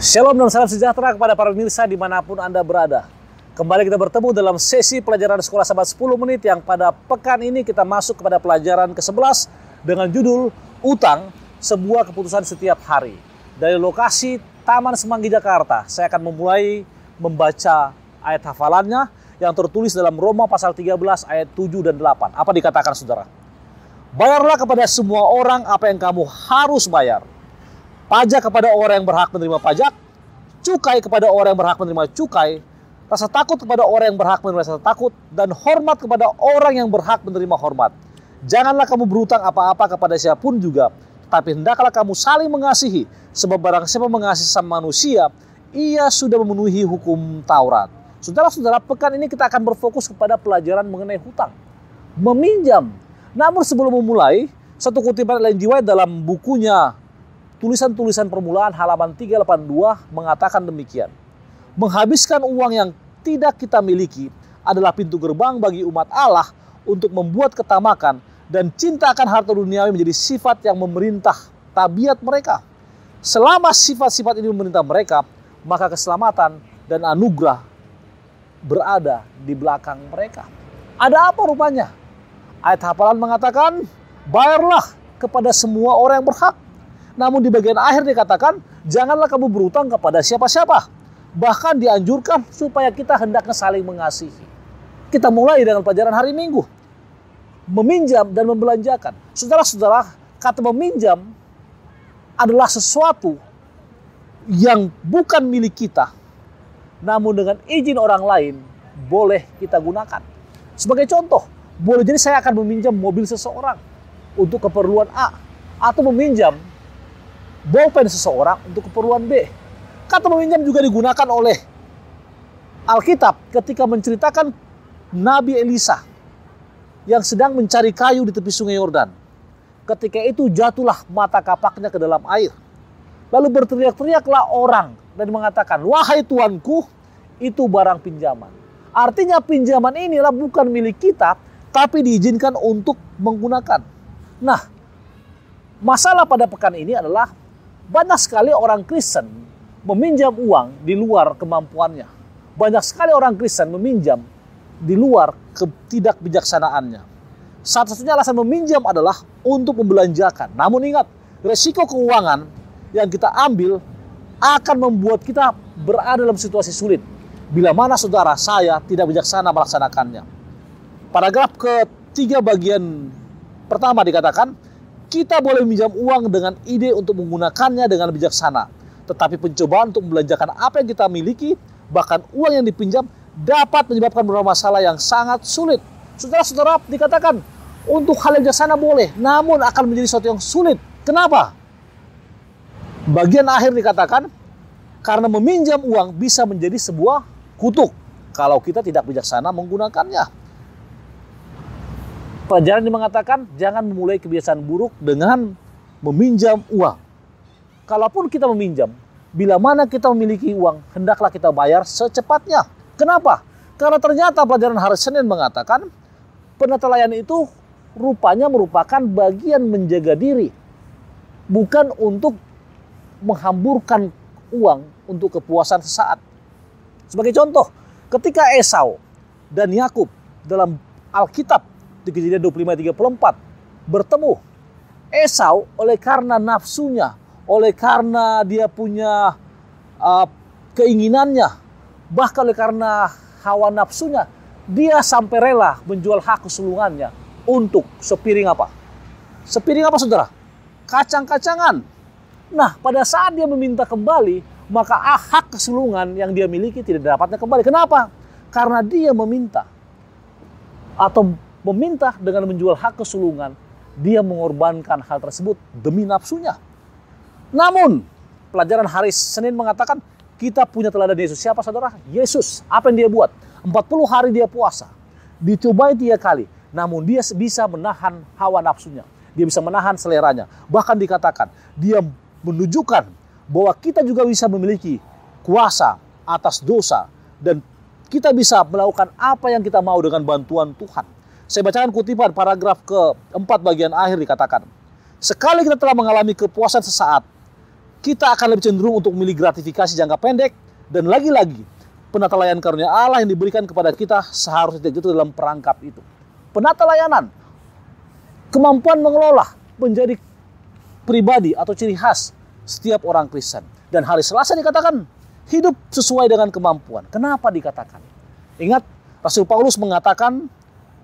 Shalom dan salam sejahtera kepada para pemirsa dimanapun Anda berada. Kembali kita bertemu dalam sesi pelajaran sekolah sahabat 10 menit yang pada pekan ini kita masuk kepada pelajaran ke-11 dengan judul Utang, Sebuah Keputusan Setiap Hari. Dari lokasi Taman Semanggi, Jakarta, saya akan memulai membaca ayat hafalannya yang tertulis dalam Roma pasal 13 ayat 7 dan 8. Apa dikatakan saudara? Bayarlah kepada semua orang apa yang kamu harus bayar pajak kepada orang yang berhak menerima pajak, cukai kepada orang yang berhak menerima cukai, rasa takut kepada orang yang berhak menerima rasa takut, dan hormat kepada orang yang berhak menerima hormat. Janganlah kamu berutang apa-apa kepada siapapun juga, tapi hendaklah kamu saling mengasihi, sebab barang siapa mengasihi sama manusia, ia sudah memenuhi hukum Taurat. Saudara-saudara, pekan ini kita akan berfokus kepada pelajaran mengenai hutang. Meminjam. Namun sebelum memulai, satu kutipan lain jiwa dalam bukunya Tulisan-tulisan permulaan halaman 382 mengatakan demikian. Menghabiskan uang yang tidak kita miliki adalah pintu gerbang bagi umat Allah untuk membuat ketamakan dan cinta akan harta duniawi menjadi sifat yang memerintah tabiat mereka. Selama sifat-sifat ini memerintah mereka, maka keselamatan dan anugerah berada di belakang mereka. Ada apa rupanya? Ayat hafalan mengatakan, bayarlah kepada semua orang yang berhak namun di bagian akhir dikatakan, janganlah kamu berutang kepada siapa-siapa. Bahkan dianjurkan supaya kita hendaknya saling mengasihi. Kita mulai dengan pelajaran hari Minggu. Meminjam dan membelanjakan. Saudara-saudara, kata meminjam adalah sesuatu yang bukan milik kita. Namun dengan izin orang lain, boleh kita gunakan. Sebagai contoh, boleh jadi saya akan meminjam mobil seseorang untuk keperluan A atau meminjam bolpen seseorang untuk keperluan B. Kata meminjam juga digunakan oleh Alkitab ketika menceritakan Nabi Elisa yang sedang mencari kayu di tepi sungai Yordan. Ketika itu jatuhlah mata kapaknya ke dalam air. Lalu berteriak-teriaklah orang dan mengatakan, Wahai Tuanku, itu barang pinjaman. Artinya pinjaman inilah bukan milik kita, tapi diizinkan untuk menggunakan. Nah, masalah pada pekan ini adalah banyak sekali orang Kristen meminjam uang di luar kemampuannya. Banyak sekali orang Kristen meminjam di luar ketidakbijaksanaannya. Satu-satunya alasan meminjam adalah untuk membelanjakan. Namun ingat, resiko keuangan yang kita ambil akan membuat kita berada dalam situasi sulit. Bila mana saudara saya tidak bijaksana melaksanakannya. Paragraf ketiga bagian pertama dikatakan, kita boleh meminjam uang dengan ide untuk menggunakannya dengan bijaksana. Tetapi pencobaan untuk membelanjakan apa yang kita miliki, bahkan uang yang dipinjam, dapat menyebabkan beberapa masalah yang sangat sulit. Saudara-saudara, dikatakan untuk hal yang bijaksana boleh, namun akan menjadi sesuatu yang sulit. Kenapa? Bagian akhir dikatakan, karena meminjam uang bisa menjadi sebuah kutuk kalau kita tidak bijaksana menggunakannya. Pelajaran yang mengatakan jangan memulai kebiasaan buruk dengan meminjam uang. Kalaupun kita meminjam, bila mana kita memiliki uang, hendaklah kita bayar secepatnya. Kenapa? Karena ternyata pelajaran hari Senin mengatakan penetelayan itu rupanya merupakan bagian menjaga diri. Bukan untuk menghamburkan uang untuk kepuasan sesaat. Sebagai contoh, ketika Esau dan Yakub dalam Alkitab di kejadian 25 34 bertemu Esau oleh karena nafsunya, oleh karena dia punya uh, keinginannya, bahkan oleh karena hawa nafsunya, dia sampai rela menjual hak kesulungannya untuk sepiring apa? Sepiring apa saudara? Kacang-kacangan. Nah, pada saat dia meminta kembali, maka hak kesulungan yang dia miliki tidak dapatnya kembali. Kenapa? Karena dia meminta atau meminta dengan menjual hak kesulungan, dia mengorbankan hal tersebut demi nafsunya. Namun, pelajaran hari Senin mengatakan, kita punya teladan Yesus. Siapa saudara? Yesus. Apa yang dia buat? 40 hari dia puasa. Dicobai tiga kali. Namun dia bisa menahan hawa nafsunya. Dia bisa menahan seleranya. Bahkan dikatakan, dia menunjukkan bahwa kita juga bisa memiliki kuasa atas dosa. Dan kita bisa melakukan apa yang kita mau dengan bantuan Tuhan. Saya bacakan kutipan paragraf keempat bagian akhir dikatakan. Sekali kita telah mengalami kepuasan sesaat, kita akan lebih cenderung untuk memilih gratifikasi jangka pendek dan lagi-lagi penata layan karunia Allah yang diberikan kepada kita seharusnya tidak jatuh dalam perangkap itu. Penata layanan, kemampuan mengelola menjadi pribadi atau ciri khas setiap orang Kristen. Dan hari Selasa dikatakan hidup sesuai dengan kemampuan. Kenapa dikatakan? Ingat Rasul Paulus mengatakan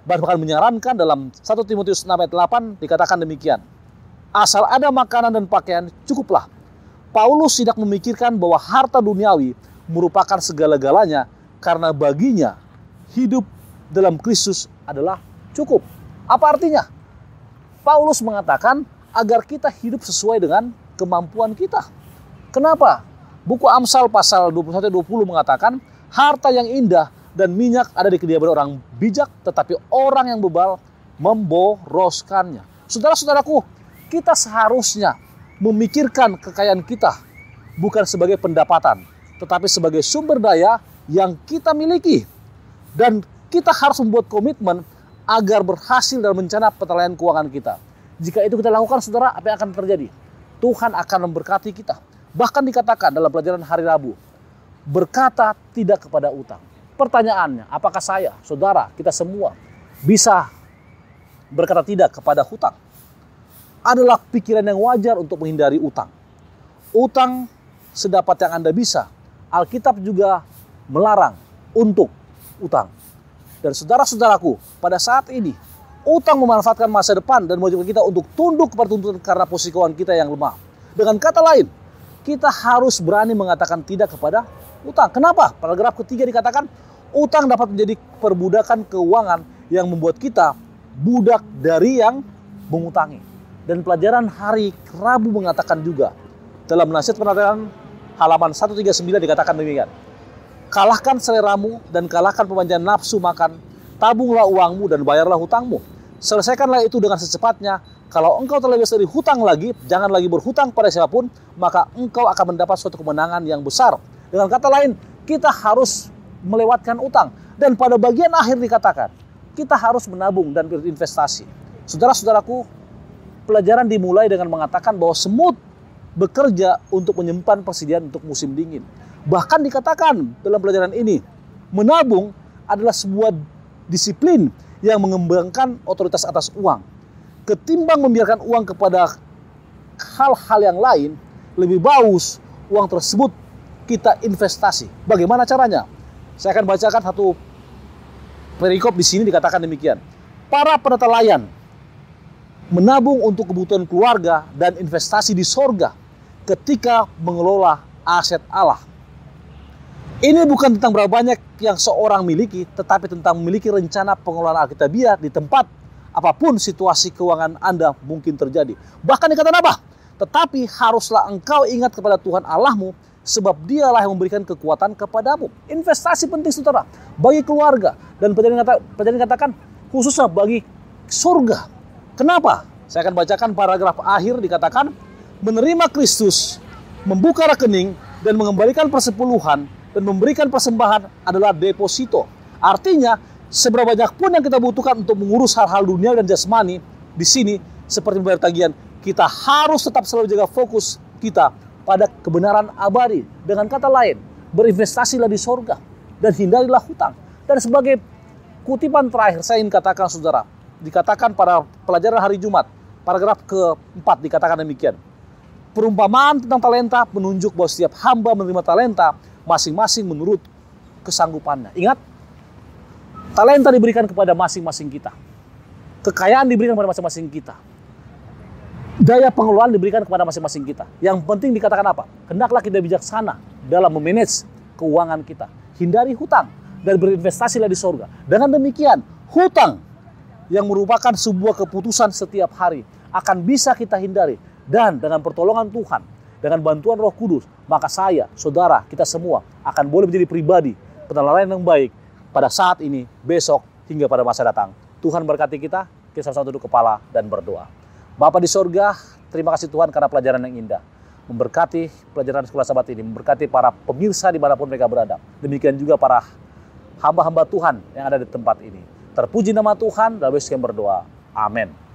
bahkan menyarankan dalam 1 Timotius 6 ayat 8 dikatakan demikian. Asal ada makanan dan pakaian, cukuplah. Paulus tidak memikirkan bahwa harta duniawi merupakan segala-galanya karena baginya hidup dalam Kristus adalah cukup. Apa artinya? Paulus mengatakan agar kita hidup sesuai dengan kemampuan kita. Kenapa? Buku Amsal pasal 21-20 mengatakan, harta yang indah dan minyak ada di kediaman orang bijak, tetapi orang yang bebal memboroskannya. Saudara-saudaraku, kita seharusnya memikirkan kekayaan kita bukan sebagai pendapatan, tetapi sebagai sumber daya yang kita miliki. Dan kita harus membuat komitmen agar berhasil dalam rencana penilaian keuangan kita. Jika itu kita lakukan, saudara, apa yang akan terjadi? Tuhan akan memberkati kita. Bahkan dikatakan dalam pelajaran hari Rabu, berkata tidak kepada utang. Pertanyaannya, apakah saya, saudara, kita semua bisa berkata tidak kepada hutang? Adalah pikiran yang wajar untuk menghindari utang. Utang sedapat yang Anda bisa. Alkitab juga melarang untuk utang. Dan saudara-saudaraku, pada saat ini utang memanfaatkan masa depan dan mewajibkan kita untuk tunduk kepada tuntutan karena posisi keuangan kita yang lemah. Dengan kata lain, kita harus berani mengatakan tidak kepada utang. Kenapa? Paragraf ketiga dikatakan utang dapat menjadi perbudakan keuangan yang membuat kita budak dari yang mengutangi. Dan pelajaran hari Rabu mengatakan juga dalam nasihat penataan halaman 139 dikatakan demikian. Kalahkan seleramu dan kalahkan pemanjaan nafsu makan, tabunglah uangmu dan bayarlah hutangmu. Selesaikanlah itu dengan secepatnya. Kalau engkau terbebas dari hutang lagi, jangan lagi berhutang pada siapapun, maka engkau akan mendapat suatu kemenangan yang besar dengan kata lain, kita harus melewatkan utang. Dan pada bagian akhir dikatakan, kita harus menabung dan berinvestasi. Saudara-saudaraku, pelajaran dimulai dengan mengatakan bahwa semut bekerja untuk menyimpan persediaan untuk musim dingin. Bahkan dikatakan dalam pelajaran ini, menabung adalah sebuah disiplin yang mengembangkan otoritas atas uang. Ketimbang membiarkan uang kepada hal-hal yang lain, lebih bagus uang tersebut kita investasi. Bagaimana caranya? Saya akan bacakan satu perikop di sini dikatakan demikian. Para penata layan menabung untuk kebutuhan keluarga dan investasi di sorga ketika mengelola aset Allah. Ini bukan tentang berapa banyak yang seorang miliki, tetapi tentang memiliki rencana pengelolaan Alkitabiah di tempat apapun situasi keuangan Anda mungkin terjadi. Bahkan dikatakan apa? Tetapi haruslah engkau ingat kepada Tuhan Allahmu sebab dialah yang memberikan kekuatan kepadamu. Investasi penting saudara bagi keluarga dan perjanjian kata, perjanjian katakan khususnya bagi surga. Kenapa? Saya akan bacakan paragraf akhir dikatakan menerima Kristus, membuka rekening dan mengembalikan persepuluhan dan memberikan persembahan adalah deposito. Artinya, seberapa banyak pun yang kita butuhkan untuk mengurus hal-hal dunia dan jasmani di sini seperti membayar tagihan, kita harus tetap selalu jaga fokus kita pada kebenaran abadi. Dengan kata lain, berinvestasilah di sorga dan hindarilah hutang. Dan sebagai kutipan terakhir saya ingin katakan saudara, dikatakan pada pelajaran hari Jumat, paragraf keempat dikatakan demikian. Perumpamaan tentang talenta menunjuk bahwa setiap hamba menerima talenta masing-masing menurut kesanggupannya. Ingat, talenta diberikan kepada masing-masing kita. Kekayaan diberikan kepada masing-masing kita daya pengelolaan diberikan kepada masing-masing kita. Yang penting dikatakan apa? Hendaklah kita bijaksana dalam memanage keuangan kita. Hindari hutang dan berinvestasilah di sorga. Dengan demikian, hutang yang merupakan sebuah keputusan setiap hari akan bisa kita hindari. Dan dengan pertolongan Tuhan, dengan bantuan roh kudus, maka saya, saudara, kita semua akan boleh menjadi pribadi penelaran yang baik pada saat ini, besok, hingga pada masa datang. Tuhan berkati kita, kita sama-sama duduk kepala dan berdoa. Bapak di sorga, terima kasih Tuhan karena pelajaran yang indah. Memberkati pelajaran sekolah sahabat ini, memberkati para pemirsa di dimanapun mereka berada. Demikian juga para hamba-hamba Tuhan yang ada di tempat ini. Terpuji nama Tuhan, lalu sekian berdoa. Amin.